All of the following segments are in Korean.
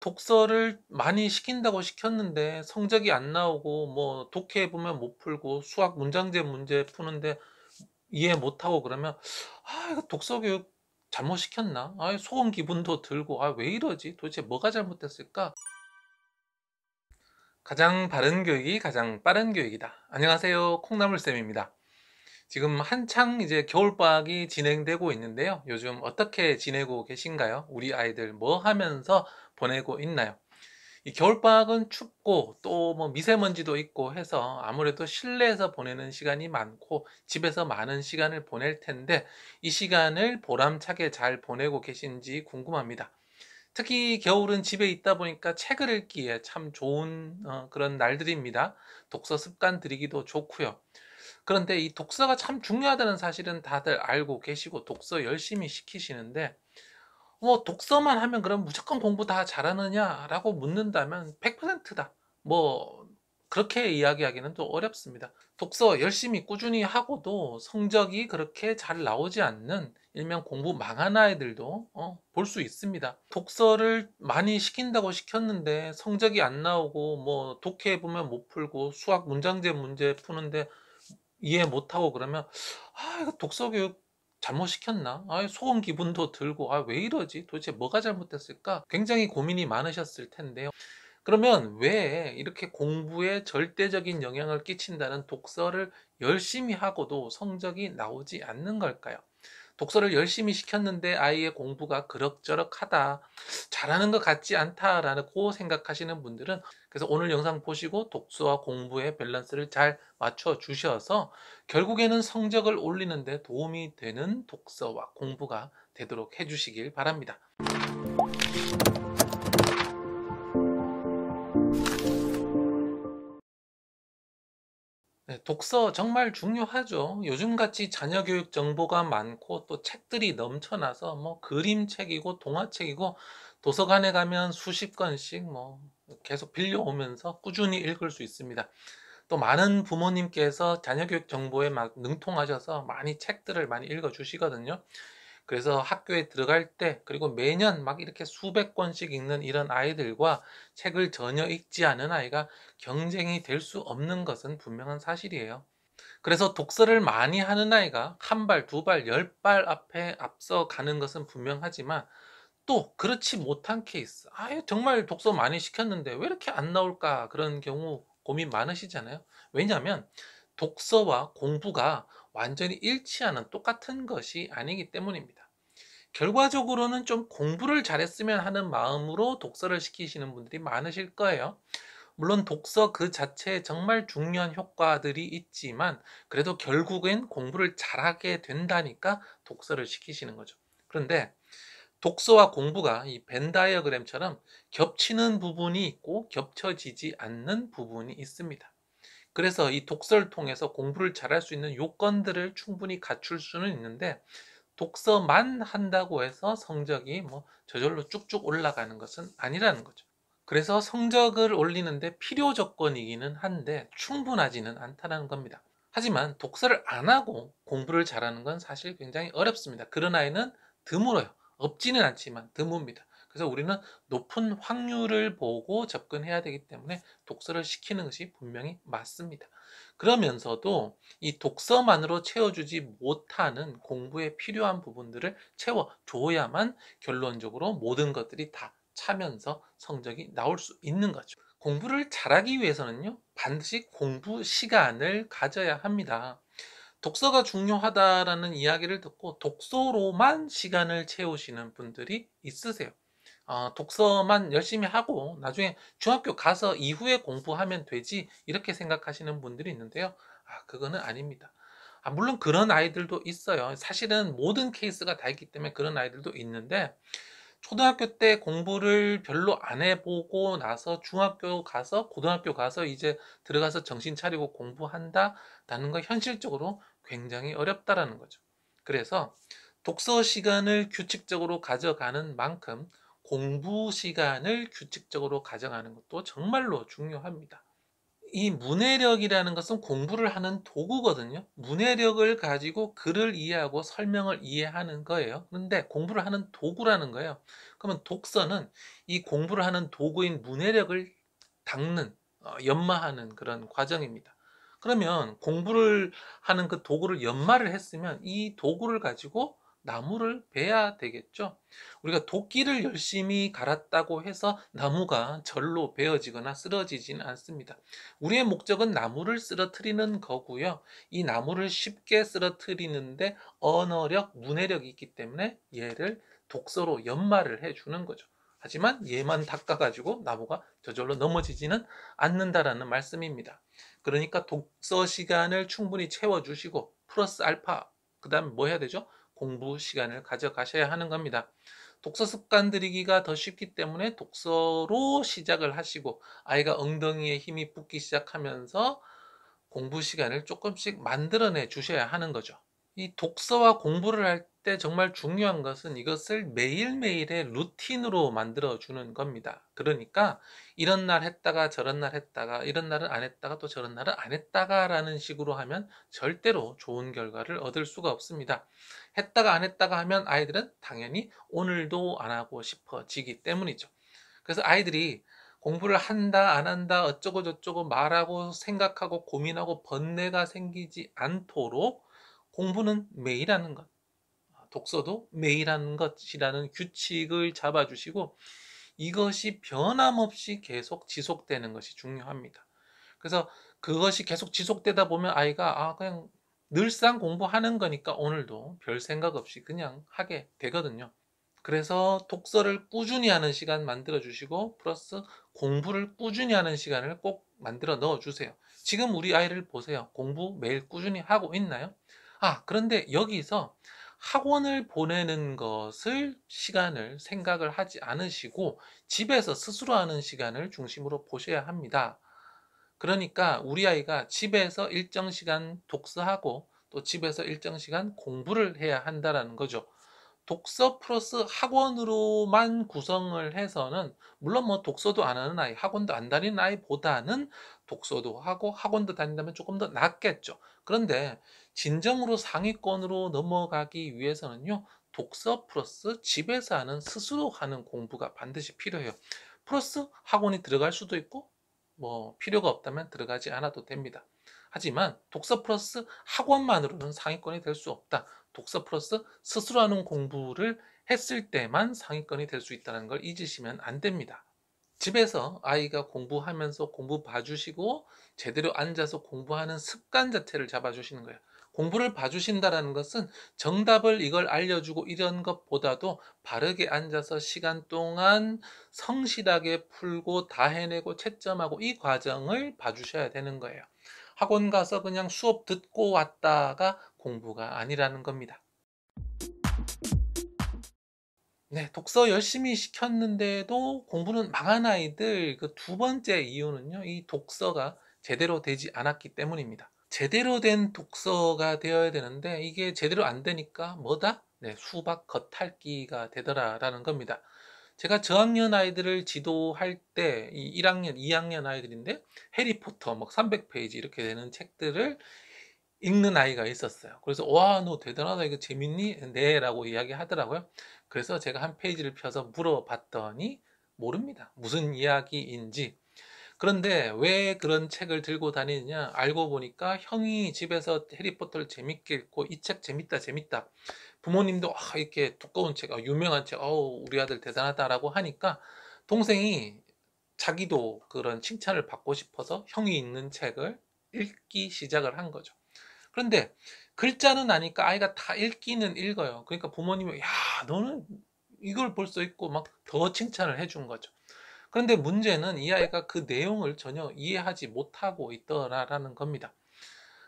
독서를 많이 시킨다고 시켰는데 성적이 안 나오고 뭐 독해 보면 못 풀고 수학 문장제 문제 푸는데 이해 못 하고 그러면 아 이거 독서 교육 잘못 시켰나? 아 소원 기분도 들고 아 왜 이러지? 도대체 뭐가 잘못됐을까? 가장 바른 교육이 가장 빠른 교육이다. 안녕하세요. 콩나물쌤입니다. 지금 한창 이제 겨울방학이 진행되고 있는데요. 요즘 어떻게 지내고 계신가요? 우리 아이들 뭐 하면서 보내고 있나요? 이 겨울방학은 춥고 또 뭐 미세먼지도 있고 해서 아무래도 실내에서 보내는 시간이 많고 집에서 많은 시간을 보낼 텐데 이 시간을 보람차게 잘 보내고 계신지 궁금합니다. 특히 겨울은 집에 있다 보니까 책을 읽기에 참 좋은 어, 그런 날들입니다. 독서 습관 들이기도 좋고요. 그런데 이 독서가 참 중요하다는 사실은 다들 알고 계시고 독서 열심히 시키시는데 뭐 독서만 하면 그럼 무조건 공부 다 잘하느냐라고 묻는다면 100%다. 뭐 그렇게 이야기하기는 또 어렵습니다. 독서 열심히 꾸준히 하고도 성적이 그렇게 잘 나오지 않는 일명 공부 망한 아이들도 어, 볼수 있습니다. 독서를 많이 시킨다고 시켰는데 성적이 안 나오고 뭐 독해 보면 못 풀고 수학 문장제 문제 푸는데 이해 못하고 그러면 아 이거 독서 교육 잘못시켰나? 아, 소음 기분도 들고 아, 왜 이러지? 도대체 뭐가 잘못됐을까? 굉장히 고민이 많으셨을 텐데요. 그러면 왜 이렇게 공부에 절대적인 영향을 끼친다는 독서를 열심히 하고도 성적이 나오지 않는 걸까요? 독서를 열심히 시켰는데 아이의 공부가 그럭저럭하다. 잘하는 것 같지 않다라고 생각하시는 분들은 그래서 오늘 영상 보시고 독서와 공부의 밸런스를 잘 맞춰 주셔서 결국에는 성적을 올리는데 도움이 되는 독서와 공부가 되도록 해주시길 바랍니다. 네, 독서 정말 중요하죠. 요즘같이 자녀 교육 정보가 많고 또 책들이 넘쳐나서 뭐 그림책이고 동화책이고 도서관에 가면 수십 권씩 뭐 계속 빌려오면서 꾸준히 읽을 수 있습니다. 또 많은 부모님께서 자녀 교육 정보에 막 능통하셔서 많이 책들을 많이 읽어 주시거든요. 그래서 학교에 들어갈 때 그리고 매년 막 이렇게 수백 권씩 읽는 이런 아이들과 책을 전혀 읽지 않은 아이가 경쟁이 될 수 없는 것은 분명한 사실이에요. 그래서 독서를 많이 하는 아이가 한 발, 두 발, 열 발 앞에 앞서가는 것은 분명하지만 또 그렇지 못한 케이스. 아, 정말 독서 많이 시켰는데 왜 이렇게 안 나올까? 그런 경우 고민 많으시잖아요. 왜냐하면 독서와 공부가 완전히 일치하는 똑같은 것이 아니기 때문입니다. 결과적으로는 좀 공부를 잘했으면 하는 마음으로 독서를 시키시는 분들이 많으실 거예요. 물론 독서 그 자체에 정말 중요한 효과들이 있지만 그래도 결국엔 공부를 잘하게 된다니까 독서를 시키시는 거죠. 그런데 독서와 공부가 이 벤다이어그램처럼 겹치는 부분이 있고 겹쳐지지 않는 부분이 있습니다. 그래서 이 독서를 통해서 공부를 잘할 수 있는 요건들을 충분히 갖출 수는 있는데 독서만 한다고 해서 성적이 뭐 저절로 쭉쭉 올라가는 것은 아니라는 거죠. 그래서 성적을 올리는데 필요 조건이기는 한데 충분하지는 않다는 겁니다. 하지만 독서를 안 하고 공부를 잘하는 건 사실 굉장히 어렵습니다. 그런 아이는 드물어요. 없지는 않지만 드뭅니다. 그래서 우리는 높은 확률을 보고 접근해야 되기 때문에 독서를 시키는 것이 분명히 맞습니다. 그러면서도 이 독서만으로 채워주지 못하는 공부에 필요한 부분들을 채워줘야만 결론적으로 모든 것들이 다 차면서 성적이 나올 수 있는 거죠. 공부를 잘하기 위해서는요, 반드시 공부 시간을 가져야 합니다. 독서가 중요하다라는 이야기를 듣고 독서로만 시간을 채우시는 분들이 있으세요. 어, 독서만 열심히 하고 나중에 중학교 가서 이후에 공부하면 되지 이렇게 생각하시는 분들이 있는데요. 아, 그거는 아닙니다. 아, 물론 그런 아이들도 있어요. 사실은 모든 케이스가 다 있기 때문에 그런 아이들도 있는데 초등학교 때 공부를 별로 안 해보고 나서 중학교 가서 고등학교 가서 이제 들어가서 정신 차리고 공부한다라는 거 현실적으로 굉장히 어렵다라는 거죠. 그래서 독서 시간을 규칙적으로 가져가는 만큼 공부 시간을 규칙적으로 가정하는 것도 정말로 중요합니다. 이 문해력이라는 것은 공부를 하는 도구거든요. 문해력을 가지고 글을 이해하고 설명을 이해하는 거예요. 그런데 공부를 하는 도구라는 거예요. 그러면 독서는 이 공부를 하는 도구인 문해력을 닦는, 어, 연마하는 그런 과정입니다. 그러면 공부를 하는 그 도구를 연마를 했으면 이 도구를 가지고 나무를 베야 되겠죠. 우리가 도끼를 열심히 갈았다고 해서 나무가 절로 베어지거나 쓰러지진 않습니다. 우리의 목적은 나무를 쓰러뜨리는 거고요. 이 나무를 쉽게 쓰러뜨리는데 언어력, 문해력이 있기 때문에 얘를 독서로 연말을 해주는 거죠. 하지만 얘만 닦아가지고 나무가 저절로 넘어지지는 않는다라는 말씀입니다. 그러니까 독서 시간을 충분히 채워주시고 플러스 알파 그 다음에 뭐 해야 되죠? 공부 시간을 가져가셔야 하는 겁니다. 독서 습관 들이기가 더 쉽기 때문에 독서로 시작을 하시고 아이가 엉덩이에 힘이 붙기 시작하면서 공부 시간을 조금씩 만들어내 주셔야 하는 거죠. 이 독서와 공부를 할때 정말 중요한 것은 이것을 매일매일의 루틴으로 만들어주는 겁니다. 그러니까 이런 날 했다가 저런 날 했다가 이런 날은 안 했다가 또 저런 날은 안 했다가 라는 식으로 하면 절대로 좋은 결과를 얻을 수가 없습니다. 했다가 안 했다가 하면 아이들은 당연히 오늘도 안 하고 싶어지기 때문이죠. 그래서 아이들이 공부를 한다, 안 한다, 어쩌고저쩌고 말하고 생각하고 고민하고 번뇌가 생기지 않도록 공부는 매일 하는 것. 독서도 매일 하는 것이라는 규칙을 잡아주시고 이것이 변함없이 계속 지속되는 것이 중요합니다. 그래서 그것이 계속 지속되다 보면 아이가 아 그냥 늘상 공부하는 거니까 오늘도 별 생각 없이 그냥 하게 되거든요. 그래서 독서를 꾸준히 하는 시간 만들어 주시고 플러스 공부를 꾸준히 하는 시간을 꼭 만들어 넣어 주세요. 지금 우리 아이를 보세요. 공부 매일 꾸준히 하고 있나요? 아, 그런데 여기서 학원을 보내는 것을 시간을 생각을 하지 않으시고 집에서 스스로 하는 시간을 중심으로 보셔야 합니다. 그러니까 우리 아이가 집에서 일정 시간 독서하고 또 집에서 일정 시간 공부를 해야 한다라는 거죠. 독서 플러스 학원으로만 구성을 해서는 물론 뭐 독서도 안 하는 아이, 학원도 안 다니는 아이보다는 독서도 하고 학원도 다닌다면 조금 더 낫겠죠. 그런데 진정으로 상위권으로 넘어가기 위해서는요. 독서 플러스 집에서 하는 스스로 하는 공부가 반드시 필요해요. 플러스 학원이 들어갈 수도 있고 뭐 필요가 없다면 들어가지 않아도 됩니다. 하지만 독서 플러스 학원만으로는 상위권이 될 수 없다. 독서 플러스 스스로 하는 공부를 했을 때만 상위권이 될 수 있다는 걸 잊으시면 안 됩니다. 집에서 아이가 공부하면서 공부 봐주시고 제대로 앉아서 공부하는 습관 자체를 잡아주시는 거예요. 공부를 봐주신다라는 것은 정답을 이걸 알려주고 이런 것보다도 바르게 앉아서 시간 동안 성실하게 풀고 다 해내고 채점하고 이 과정을 봐주셔야 되는 거예요. 학원 가서 그냥 수업 듣고 왔다가 공부가 아니라는 겁니다. 네, 독서 열심히 시켰는데도 공부는 망한 아이들 그 두 번째 이유는요, 이 독서가 제대로 되지 않았기 때문입니다. 제대로 된 독서가 되어야 되는데 이게 제대로 안 되니까 뭐다? 네, 수박 겉핥기가 되더라라는 겁니다. 제가 저학년 아이들을 지도할 때이 1학년, 2학년 아이들인데 해리포터 막 300페이지 이렇게 되는 책들을 읽는 아이가 있었어요. 그래서 와, 너 대단하다. 이거 재밌니? 네, 라고 이야기하더라고요. 그래서 제가 한 페이지를 펴서 물어봤더니 모릅니다. 무슨 이야기인지. 그런데 왜 그런 책을 들고 다니느냐 알고 보니까 형이 집에서 해리포터를 재밌게 읽고 이 책 재밌다 재밌다 부모님도 아, 이렇게 두꺼운 책 아, 유명한 책 어우 우리 아들 대단하다라고 하니까 동생이 자기도 그런 칭찬을 받고 싶어서 형이 읽는 책을 읽기 시작을 한 거죠. 그런데 글자는 아니까 아이가 다 읽기는 읽어요. 그러니까 부모님이 야 너는 이걸 볼 수 있고막 더 칭찬을 해준 거죠. 그런데 문제는 이 아이가 그 내용을 전혀 이해하지 못하고 있더라라는 겁니다.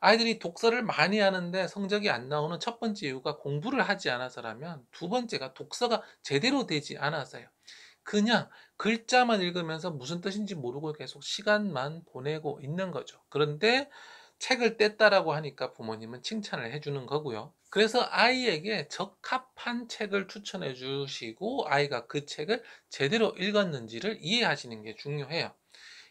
아이들이 독서를 많이 하는데 성적이 안 나오는 첫 번째 이유가 공부를 하지 않아서라면 두 번째가 독서가 제대로 되지 않아서요. 그냥 글자만 읽으면서 무슨 뜻인지 모르고 계속 시간만 보내고 있는 거죠. 그런데 책을 뗐다라고 하니까 부모님은 칭찬을 해주는 거고요. 그래서 아이에게 적합한 책을 추천해 주시고 아이가 그 책을 제대로 읽었는지를 이해하시는 게 중요해요.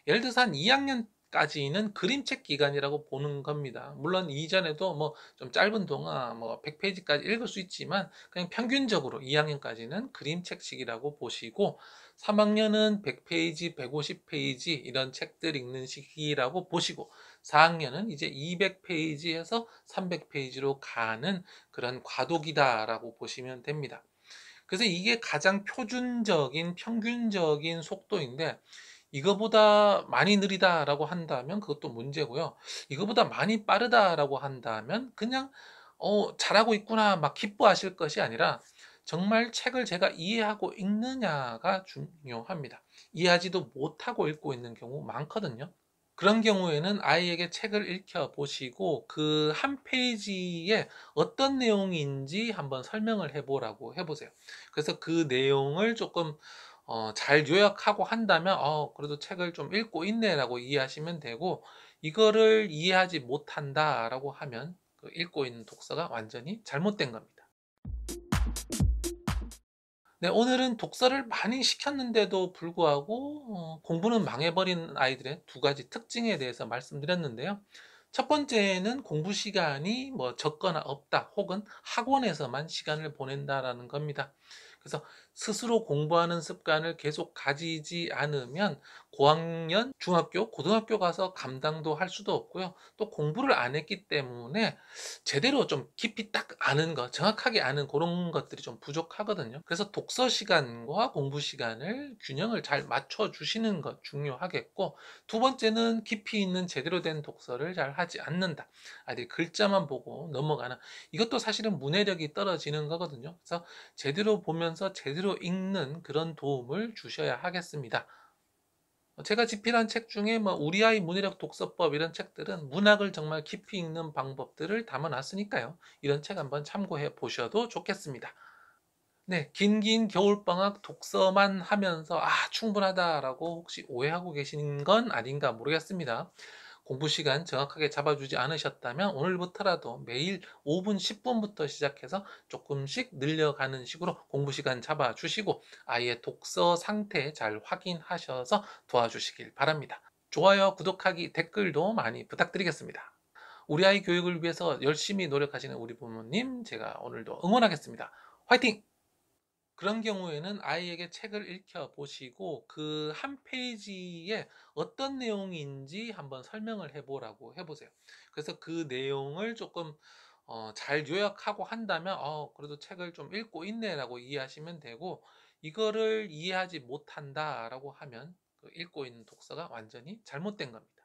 예를 들어서 한 2학년 까지는 그림책 기간이라고 보는 겁니다. 물론 이전에도 뭐 좀 짧은 동안뭐 100페이지까지 읽을 수 있지만 그냥 평균적으로 2학년까지는 그림책식이라고 보시고 3학년은 100페이지, 150페이지 이런 책들 읽는 시기라고 보시고 4학년은 이제 200페이지에서 300페이지로 가는 그런 과도기다라고 보시면 됩니다. 그래서 이게 가장 표준적인 평균적인 속도인데 이거보다 많이 느리다라고 한다면 그것도 문제고요. 이거보다 많이 빠르다라고 한다면 그냥 어 잘하고 있구나 막 기뻐하실 것이 아니라 정말 책을 제가 이해하고 읽느냐가 중요합니다. 이해하지도 못하고 읽고 있는 경우 많거든요. 그런 경우에는 아이에게 책을 읽혀 보시고 그 한 페이지에 어떤 내용인지 한번 설명을 해보라고 해보세요. 그래서 그 내용을 조금 어, 잘 요약하고 한다면 어, 그래도 책을 좀 읽고 있네라고 이해하시면 되고 이거를 이해하지 못한다라고 하면 그 읽고 있는 독서가 완전히 잘못된 겁니다. 네, 오늘은 독서를 많이 시켰는데도 불구하고 어, 공부는 망해버린 아이들의 두 가지 특징에 대해서 말씀드렸는데요. 첫 번째는 공부 시간이 뭐 적거나 없다 혹은 학원에서만 시간을 보낸다라는 겁니다. 그래서 스스로 공부하는 습관을 계속 가지지 않으면 고학년, 중학교, 고등학교 가서 감당도 할 수도 없고요. 또 공부를 안 했기 때문에 제대로 좀 깊이 딱 아는 것, 정확하게 아는 그런 것들이 좀 부족하거든요. 그래서 독서 시간과 공부 시간을 균형을 잘 맞춰 주시는 것 중요하겠고 두 번째는 깊이 있는 제대로 된 독서를 잘 하지 않는다. 아직 글자만 보고 넘어가는 이것도 사실은 문해력이 떨어지는 거거든요. 그래서 제대로 보면서 제대로 제대로 읽는 그런 도움을 주셔야 하겠습니다. 제가 집필한 책 중에 뭐 우리 아이 문해력 독서법 이런 책들은 문학을 정말 깊이 읽는 방법들을 담아놨으니까요. 이런 책 한번 참고해 보셔도 좋겠습니다. 네, 긴 긴 겨울방학 독서만 하면서 아, 충분하다라고 혹시 오해하고 계신 건 아닌가 모르겠습니다. 공부 시간 정확하게 잡아주지 않으셨다면 오늘부터라도 매일 5분, 10분부터 시작해서 조금씩 늘려가는 식으로 공부 시간 잡아주시고 아이의 독서 상태 잘 확인하셔서 도와주시길 바랍니다. 좋아요, 구독하기, 댓글도 많이 부탁드리겠습니다. 우리 아이 교육을 위해서 열심히 노력하시는 우리 부모님 제가 오늘도 응원하겠습니다. 화이팅! 그런 경우에는 아이에게 책을 읽혀 보시고 그 한 페이지에 어떤 내용인지 한번 설명을 해보라고 해보세요. 그래서 그 내용을 조금 어, 잘 요약하고 한다면 어, 그래도 책을 좀 읽고 있네라고 이해하시면 되고 이거를 이해하지 못한다라고 하면 그 읽고 있는 독서가 완전히 잘못된 겁니다.